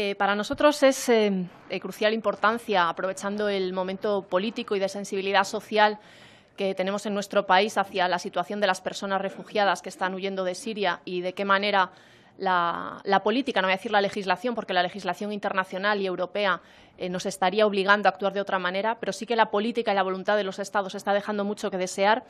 Eh, para nosotros es eh, de crucial importancia, aprovechando el momento político y de sensibilidad social que tenemos en nuestro país hacia la situación de las personas refugiadas que están huyendo de Siria y de qué manera la, política, no voy a decir la legislación, porque la legislación internacional y europea eh, nos estaría obligando a actuar de otra manera, pero sí que la política y la voluntad de los Estados está dejando mucho que desear.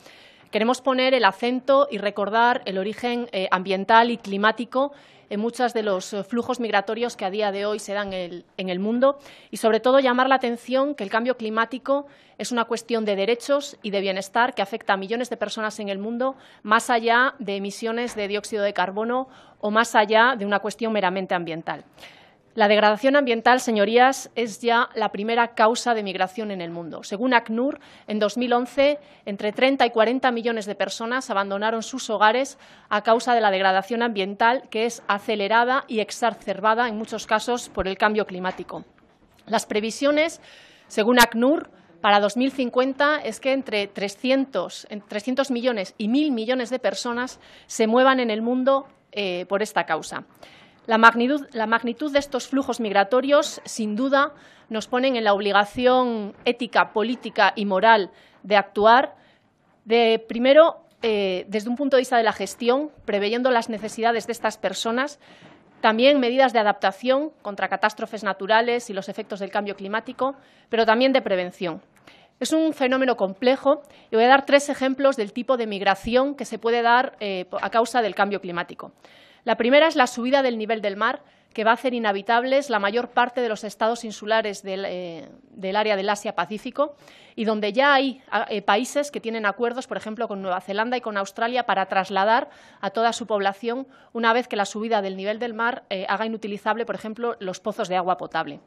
Queremos poner el acento y recordar el origen eh, ambiental y climático en muchos de los eh, flujos migratorios que a día de hoy se dan en el mundo y, sobre todo, llamar la atención que el cambio climático es una cuestión de derechos y de bienestar que afecta a millones de personas en el mundo, más allá de emisiones de dióxido de carbono o más allá de una cuestión meramente ambiental. La degradación ambiental, señorías, es ya la primera causa de migración en el mundo. Según ACNUR, en 2011, entre 30 y 40 millones de personas abandonaron sus hogares a causa de la degradación ambiental, que es acelerada y exacerbada, en muchos casos, por el cambio climático. Las previsiones, según ACNUR, para 2050 es que entre 300, millones y 1.000 millones de personas se muevan en el mundo eh, por esta causa. La magnitud, de estos flujos migratorios, sin duda, nos ponen en la obligación ética, política y moral de actuar, de primero, eh, desde un punto de vista de la gestión, preveyendo las necesidades de estas personas, también medidas de adaptación contra catástrofes naturales y los efectos del cambio climático, pero también de prevención. Es un fenómeno complejo y voy a dar tres ejemplos del tipo de migración que se puede dar eh, a causa del cambio climático. La primera es la subida del nivel del mar, que va a hacer inhabitables la mayor parte de los estados insulares del, eh, área del Asia-Pacífico y donde ya hay ah, eh, países que tienen acuerdos, por ejemplo, con Nueva Zelanda y con Australia para trasladar a toda su población una vez que la subida del nivel del mar eh, haga inutilizable, por ejemplo, los pozos de agua potable.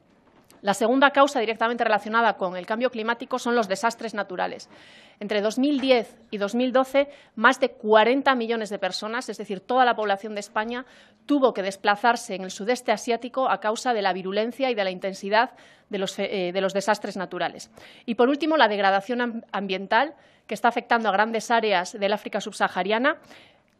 La segunda causa directamente relacionada con el cambio climático son los desastres naturales. Entre 2010 y 2012, más de 40 millones de personas, es decir, toda la población de España, tuvo que desplazarse en el sudeste asiático a causa de la virulencia y de la intensidad de los, eh, de los desastres naturales. Y, por último, la degradación ambiental, que está afectando a grandes áreas del África subsahariana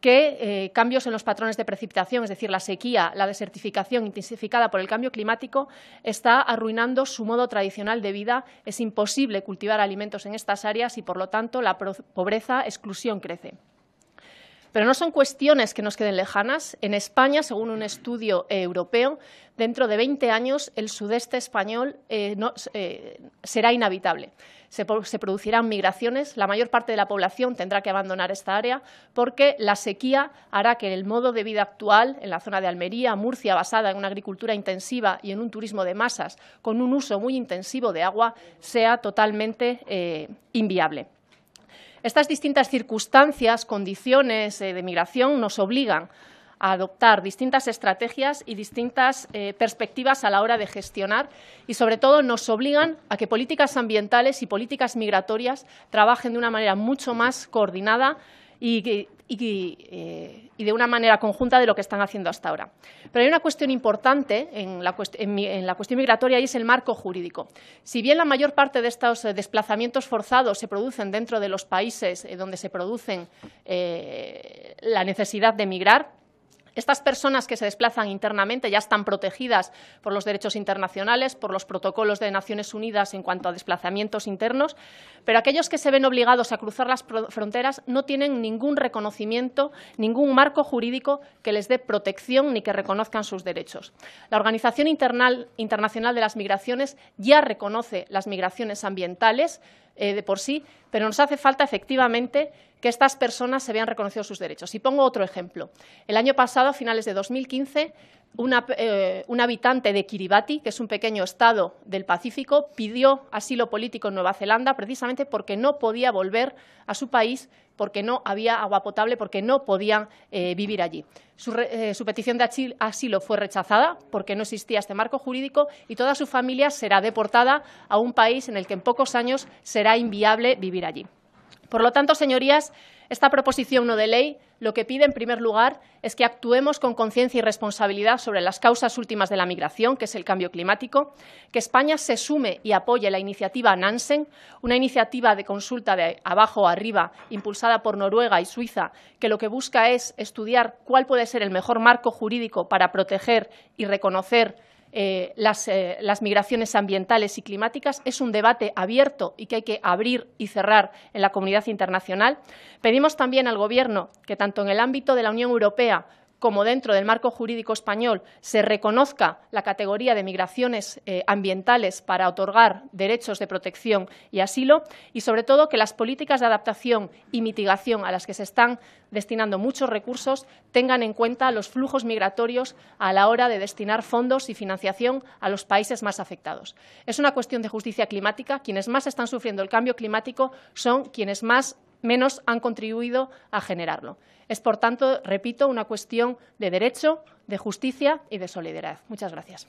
que eh, cambios en los patrones de precipitación, es decir, la sequía, la desertificación intensificada por el cambio climático, está arruinando su modo tradicional de vida. Es imposible cultivar alimentos en estas áreas y, por lo tanto, la pobreza, exclusión crece. Pero no son cuestiones que nos queden lejanas. En España, según un estudio eh, europeo, dentro de 20 años el sudeste español eh, eh, será inhabitable. Se, producirán migraciones, la mayor parte de la población tendrá que abandonar esta área porque la sequía hará que el modo de vida actual en la zona de Almería, Murcia, basada en una agricultura intensiva y en un turismo de masas con un uso muy intensivo de agua, sea totalmente inviable. Estas distintas circunstancias, condiciones eh, de migración nos obligan a adoptar distintas estrategias y distintas eh, perspectivas a la hora de gestionar y, sobre todo, nos obligan a que políticas ambientales y políticas migratorias trabajen de una manera mucho más coordinada, eh, y, de una manera conjunta de lo que están haciendo hasta ahora. Pero hay una cuestión importante en la, cuestión migratoria y es el marco jurídico. Si bien la mayor parte de estos eh, desplazamientos forzados se producen dentro de los países eh, donde se produce la necesidad de migrar, estas personas que se desplazan internamente ya están protegidas por los derechos internacionales, por los protocolos de Naciones Unidas en cuanto a desplazamientos internos, pero aquellos que se ven obligados a cruzar las fronteras no tienen ningún reconocimiento, ningún marco jurídico que les dé protección ni que reconozcan sus derechos. La Organización Internacional de las Migraciones ya reconoce las migraciones ambientales eh, de por sí, pero nos hace falta efectivamente que estas personas se vean reconocidos sus derechos. Y pongo otro ejemplo. El año pasado, a finales de 2015, eh, un habitante de Kiribati, que es un pequeño estado del Pacífico, pidió asilo político en Nueva Zelanda precisamente porque no podía volver a su país, porque no había agua potable, porque no podía eh, vivir allí. su, eh, petición de asilo fue rechazada porque no existía este marco jurídico y toda su familia será deportada a un país en el que en pocos años será inviable vivir allí. Por lo tanto, señorías, esta proposición no de ley lo que pide, en primer lugar, es que actuemos con conciencia y responsabilidad sobre las causas últimas de la migración, que es el cambio climático, que España se sume y apoye la iniciativa Nansen, una iniciativa de consulta de abajo arriba impulsada por Noruega y Suiza, que lo que busca es estudiar cuál puede ser el mejor marco jurídico para proteger y reconocer eh, eh, las, migraciones ambientales y climáticas. Es un debate abierto y que hay que abrir y cerrar en la comunidad internacional. Pedimos también al Gobierno que tanto en el ámbito de la Unión Europea como dentro del marco jurídico español se reconozca la categoría de migraciones eh, ambientales para otorgar derechos de protección y asilo y, sobre todo, que las políticas de adaptación y mitigación a las que se están destinando muchos recursos tengan en cuenta los flujos migratorios a la hora de destinar fondos y financiación a los países más afectados. Es una cuestión de justicia climática. Quienes más están sufriendo el cambio climático son quienes más menos han contribuido a generarlo. Es, por tanto, repito, una cuestión de derecho, de justicia y de solidaridad. Muchas gracias.